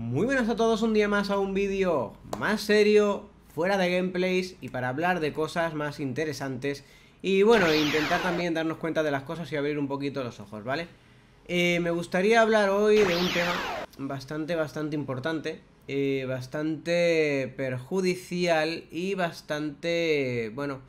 Muy buenas a todos, un día más a un vídeo más serio, fuera de gameplays y para hablar de cosas más interesantes y bueno, intentar también darnos cuenta de las cosas y abrir un poquito los ojos, ¿vale? Eh, me gustaría hablar hoy de un tema bastante, bastante importante, eh, bastante perjudicial y bastante, bueno,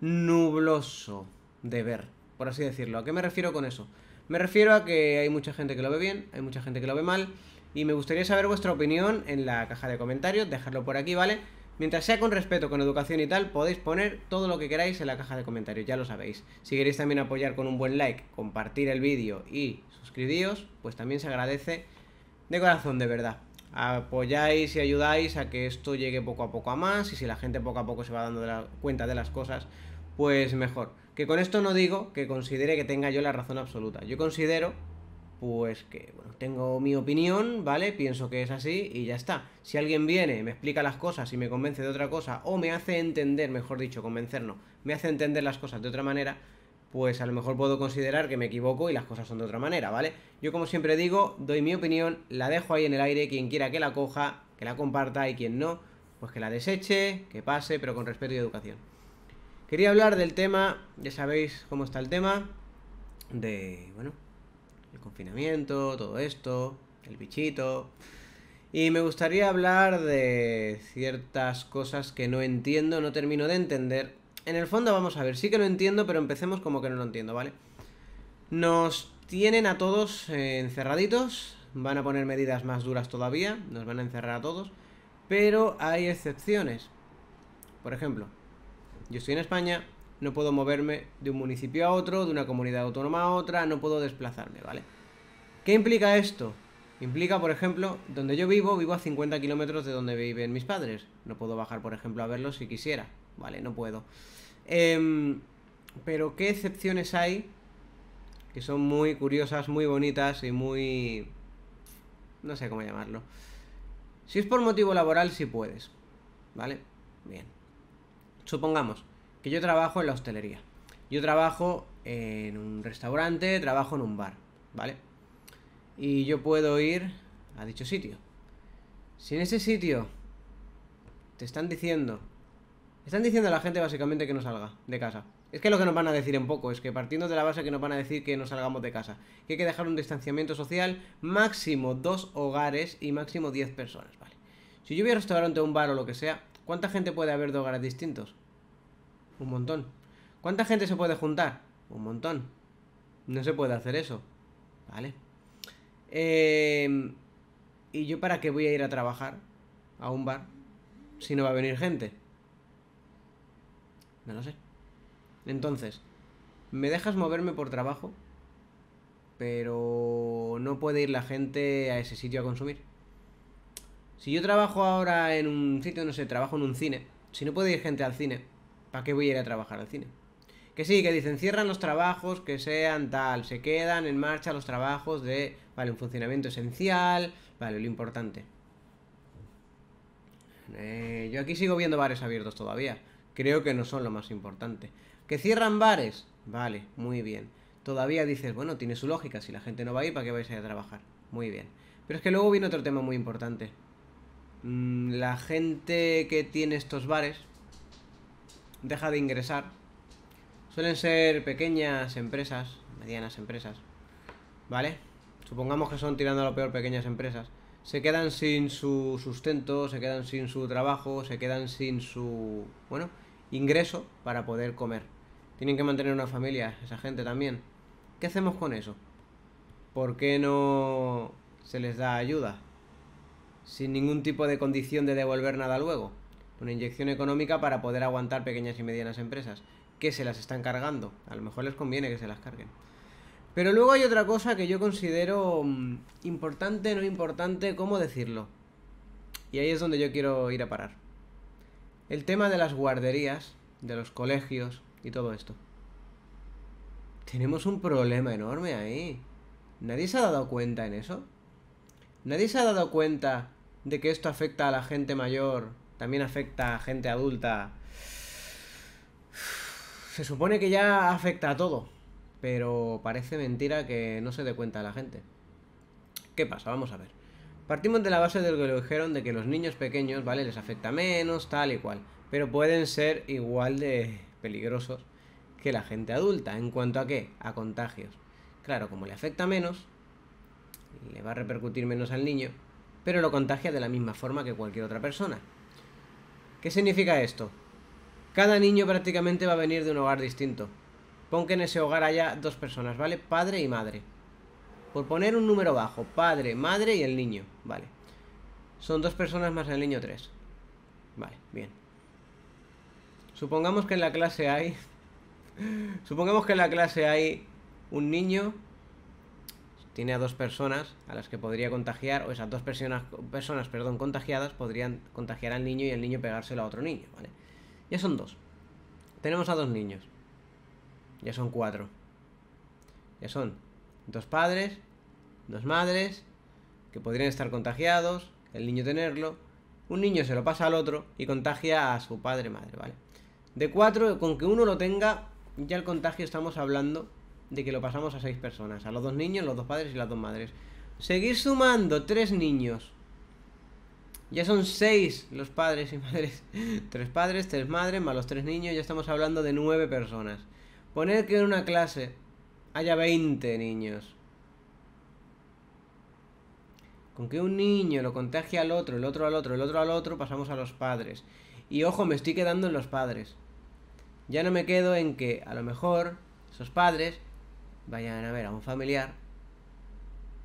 nubloso de ver, por así decirlo. ¿A qué me refiero con eso? Me refiero a que hay mucha gente que lo ve bien, hay mucha gente que lo ve mal, y me gustaría saber vuestra opinión en la caja de comentarios, dejarlo por aquí, ¿vale? Mientras sea con respeto, con educación y tal, podéis poner todo lo que queráis en la caja de comentarios, ya lo sabéis. Si queréis también apoyar con un buen like, compartir el vídeo y suscribiros, pues también se agradece de corazón, de verdad. Apoyáis y ayudáis a que esto llegue poco a poco a más y si la gente poco a poco se va dando cuenta de las cosas, pues mejor. Que con esto no digo que considere que tenga yo la razón absoluta. Yo considero pues que, bueno, tengo mi opinión, ¿vale? Pienso que es así y ya está. Si alguien viene, me explica las cosas y me convence de otra cosa, o me hace entender, mejor dicho, convencernos, me hace entender las cosas de otra manera, pues a lo mejor puedo considerar que me equivoco y las cosas son de otra manera, ¿vale? Yo como siempre digo, doy mi opinión, la dejo ahí en el aire, quien quiera que la coja, que la comparta y quien no, pues que la deseche, que pase, pero con respeto y educación. Quería hablar del tema, ya sabéis cómo está el tema, de, bueno, el confinamiento, todo esto, el bichito. Y me gustaría hablar de ciertas cosas que no entiendo, no termino de entender. En el fondo vamos a ver, sí que lo entiendo, pero empecemos como que no lo entiendo, ¿vale? Nos tienen a todos encerraditos, van a poner medidas más duras todavía, nos van a encerrar a todos, pero hay excepciones. Por ejemplo, yo estoy en España, no puedo moverme de un municipio a otro, de una comunidad autónoma a otra, no puedo desplazarme, ¿vale? ¿Qué implica esto? Implica, por ejemplo, donde yo vivo, vivo a 50 kilómetros de donde viven mis padres. No puedo bajar, por ejemplo, a verlos si quisiera, ¿vale? No puedo. Em, pero, ¿qué excepciones hay? Que son muy curiosas, muy bonitas y muy... No sé cómo llamarlo. Si es por motivo laboral, sí puedes, ¿vale? Bien. Supongamos, que yo trabajo en la hostelería. Yo trabajo en un restaurante, trabajo en un bar, ¿vale? Y yo puedo ir a dicho sitio. Si en ese sitio te están diciendo, están diciendo a la gente básicamente que no salga de casa. Es que lo que nos van a decir en poco, es que partiendo de la base que nos van a decir que no salgamos de casa, que hay que dejar un distanciamiento social máximo dos hogares y máximo diez personas, ¿vale? Si yo voy a un restaurante, un bar o lo que sea, ¿cuánta gente puede haber de hogares distintos? Un montón. ¿Cuánta gente se puede juntar? Un montón. No se puede hacer eso. ¿Vale? Em, ¿Y yo para qué voy a ir a trabajar a un bar si no va a venir gente? No lo sé. Entonces, me dejas moverme por trabajo, pero no puede ir la gente a ese sitio a consumir. Si yo trabajo ahora en un sitio, no sé, trabajo en un cine, si no puede ir gente al cine, ¿para qué voy a ir a trabajar al cine? Que sí, que dicen, cierran los trabajos que sean tal, se quedan en marcha los trabajos de, vale, un funcionamiento esencial, vale, lo importante. Eh, yo aquí sigo viendo bares abiertos todavía. Creo que no son lo más importante. ¿Que cierran bares? Vale, muy bien. Todavía dices, bueno, tiene su lógica. Si la gente no va a ir, ¿para qué vais a ir a trabajar? Muy bien. Pero es que luego viene otro tema muy importante. Mm, la gente que tiene estos bares deja de ingresar. Suelen ser pequeñas empresas, medianas empresas, ¿vale? Supongamos que son tirando a lo peor pequeñas empresas. Se quedan sin su sustento, se quedan sin su trabajo, se quedan sin su, bueno, ingreso para poder comer. Tienen que mantener una familia, esa gente también. ¿Qué hacemos con eso? ¿Por qué no se les da ayuda? Sin ningún tipo de condición de devolver nada luego una inyección económica para poder aguantar pequeñas y medianas empresas, que se las están cargando. A lo mejor les conviene que se las carguen. Pero luego hay otra cosa que yo considero mm, importante, no importante, ¿cómo decirlo? Y ahí es donde yo quiero ir a parar. El tema de las guarderías, de los colegios y todo esto. Tenemos un problema enorme ahí. ¿Nadie se ha dado cuenta en eso? ¿Nadie se ha dado cuenta de que esto afecta a la gente mayor también afecta a gente adulta. Se supone que ya afecta a todo, pero parece mentira que no se dé cuenta la gente. ¿Qué pasa? Vamos a ver. Partimos de la base del lo que lo dijeron de que los niños pequeños, ¿vale? Les afecta menos, tal y cual. Pero pueden ser igual de peligrosos que la gente adulta. ¿En cuanto a qué? A contagios. Claro, como le afecta menos, le va a repercutir menos al niño, pero lo contagia de la misma forma que cualquier otra persona. ¿Qué significa esto? Cada niño prácticamente va a venir de un hogar distinto. Pon que en ese hogar haya dos personas, ¿vale? Padre y madre. Por poner un número bajo, padre, madre y el niño, ¿vale? Son dos personas más el niño tres. Vale, bien. Supongamos que en la clase hay... Supongamos que en la clase hay un niño, tiene a dos personas a las que podría contagiar, o esas dos personas, personas perdón, contagiadas podrían contagiar al niño y el niño pegárselo a otro niño, ¿vale? Ya son dos. Tenemos a dos niños. Ya son cuatro. Ya son dos padres, dos madres, que podrían estar contagiados, el niño tenerlo. Un niño se lo pasa al otro y contagia a su padre, madre, ¿vale? De cuatro, con que uno lo tenga, ya el contagio estamos hablando de que lo pasamos a seis personas, a los dos niños, los dos padres y las dos madres. Seguir sumando tres niños. Ya son seis los padres y madres. Tres padres, tres madres, más los tres niños, ya estamos hablando de nueve personas. Poner que en una clase haya 20 niños. Con que un niño lo contagie al otro, el otro al otro, el otro al otro, pasamos a los padres. Y ojo, me estoy quedando en los padres. Ya no me quedo en que a lo mejor esos padres vayan a ver a un familiar,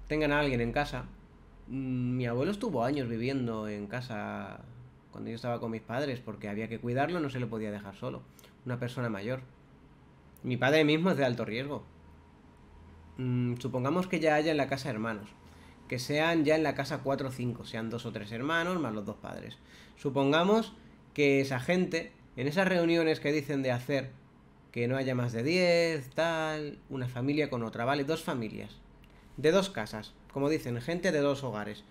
tengan a alguien en casa. Mm, mi abuelo estuvo años viviendo en casa cuando yo estaba con mis padres porque había que cuidarlo, no se le podía dejar solo. Una persona mayor. Mi padre mismo es de alto riesgo. Mm, supongamos que ya haya en la casa hermanos. Que sean ya en la casa cuatro o cinco, sean dos o tres hermanos más los dos padres. Supongamos que esa gente, en esas reuniones que dicen de hacer que no haya más de 10, tal, una familia con otra, ¿vale? Dos familias, de dos casas, como dicen, gente de dos hogares.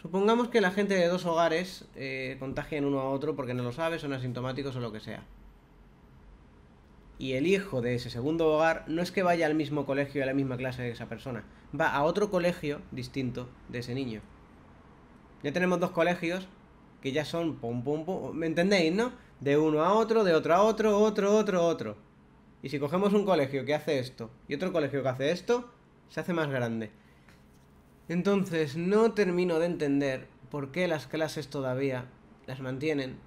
Supongamos que la gente de dos hogares eh, contagian uno a otro porque no lo sabe, son asintomáticos o lo que sea. Y el hijo de ese segundo hogar no es que vaya al mismo colegio y a la misma clase de esa persona, va a otro colegio distinto de ese niño. Ya tenemos dos colegios que ya son pum pum pum, ¿me entendéis, no? De uno a otro, de otro a otro, otro, otro, otro. Y si cogemos un colegio que hace esto y otro colegio que hace esto, se hace más grande. Entonces, no termino de entender por qué las clases todavía las mantienen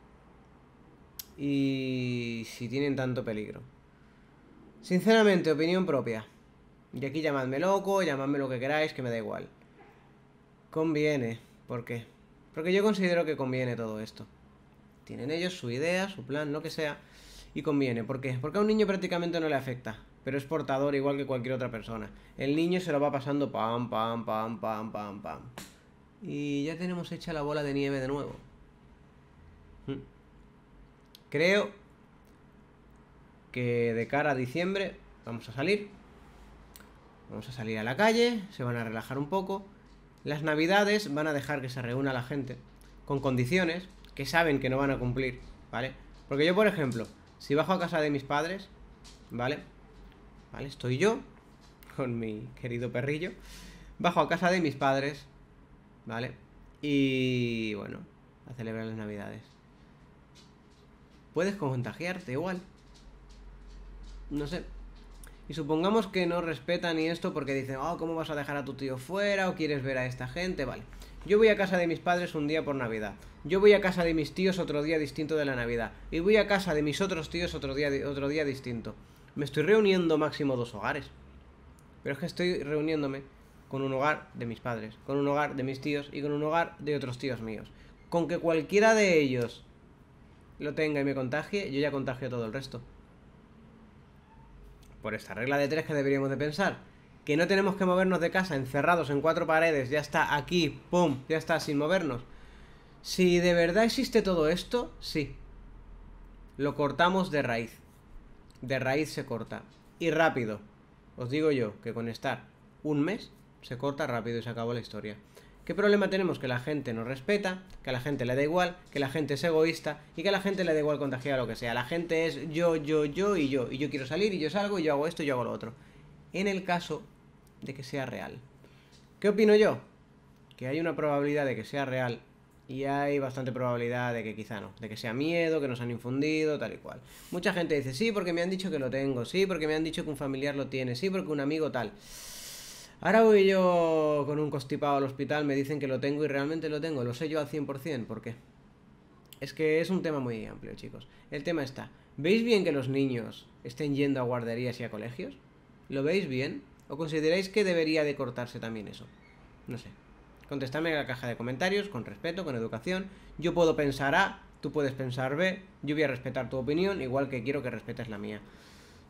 y si tienen tanto peligro. Sinceramente, opinión propia. Y aquí llamadme loco, llamadme lo que queráis, que me da igual. Conviene. ¿Por qué? Porque yo considero que conviene todo esto. Tienen ellos su idea, su plan, lo que sea y conviene. ¿Por qué? Porque a un niño prácticamente no le afecta, pero es portador igual que cualquier otra persona. El niño se lo va pasando pam, pam, pam, pam, pam, pam. Y ya tenemos hecha la bola de nieve de nuevo. Mm. Creo que de cara a diciembre vamos a salir. Vamos a salir a la calle, se van a relajar un poco. Las navidades van a dejar que se reúna la gente con condiciones que saben que no van a cumplir, ¿vale? Porque yo, por ejemplo, si bajo a casa de mis padres, ¿vale? ¿Vale? Estoy yo, con mi querido perrillo. Bajo a casa de mis padres, ¿vale? Y bueno, a celebrar las navidades. Puedes contagiarte igual. No sé. Y supongamos que no respetan y esto porque dicen, oh, ¿cómo vas a dejar a tu tío fuera? ¿O quieres ver a esta gente? Vale. Yo voy a casa de mis padres un día por Navidad. Yo voy a casa de mis tíos otro día distinto de la Navidad. Y voy a casa de mis otros tíos otro día, otro día distinto. Me estoy reuniendo máximo dos hogares. Pero es que estoy reuniéndome con un hogar de mis padres, con un hogar de mis tíos y con un hogar de otros tíos míos. Con que cualquiera de ellos lo tenga y me contagie, yo ya contagio todo el resto. Por esta regla de tres que deberíamos de pensar que no tenemos que movernos de casa, encerrados en cuatro paredes, ya está aquí, pum, ya está sin movernos. Si de verdad existe todo esto, sí. Lo cortamos de raíz. De raíz se corta. Y rápido. Os digo yo que con estar un mes se corta rápido y se acabó la historia. ¿Qué problema tenemos? Que la gente no respeta, que a la gente le da igual, que la gente es egoísta y que a la gente le da igual contagiar a lo que sea. La gente es yo, yo, yo y yo. Y yo quiero salir y yo salgo y yo hago esto y yo hago lo otro en el caso de que sea real. ¿Qué opino yo? Que hay una probabilidad de que sea real y hay bastante probabilidad de que quizá no, de que sea miedo, que nos han infundido, tal y cual. Mucha gente dice, sí, porque me han dicho que lo tengo, sí, porque me han dicho que un familiar lo tiene, sí, porque un amigo tal. Ahora voy yo con un constipado al hospital, me dicen que lo tengo y realmente lo tengo, lo sé yo al 100%, ¿por qué? Es que es un tema muy amplio, chicos. El tema está, ¿veis bien que los niños estén yendo a guarderías y a colegios? ¿Lo veis bien? ¿O consideráis que debería de cortarse también eso? No sé. Contestadme en la caja de comentarios, con respeto, con educación. Yo puedo pensar A, tú puedes pensar B, yo voy a respetar tu opinión, igual que quiero que respetes la mía.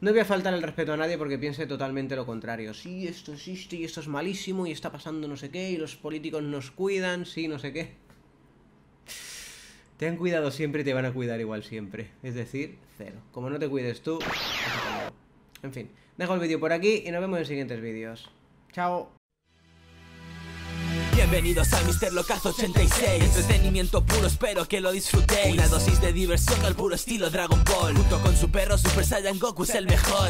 No voy a faltar el respeto a nadie porque piense totalmente lo contrario. Sí, esto existe y esto es malísimo y está pasando no sé qué y los políticos nos cuidan, sí, no sé qué. Te han cuidado siempre y te van a cuidar igual siempre. Es decir, cero. Como no te cuides tú... En fin, dejo el vídeo por aquí y nos vemos en siguientes vídeos. Chao. Bienvenidos a Mr. Locazo 86 Entretenimiento puro, espero que lo disfrutéis Una dosis de diversión al puro estilo Dragon Ball Junto con su perro Super Saiyan Goku es el mejor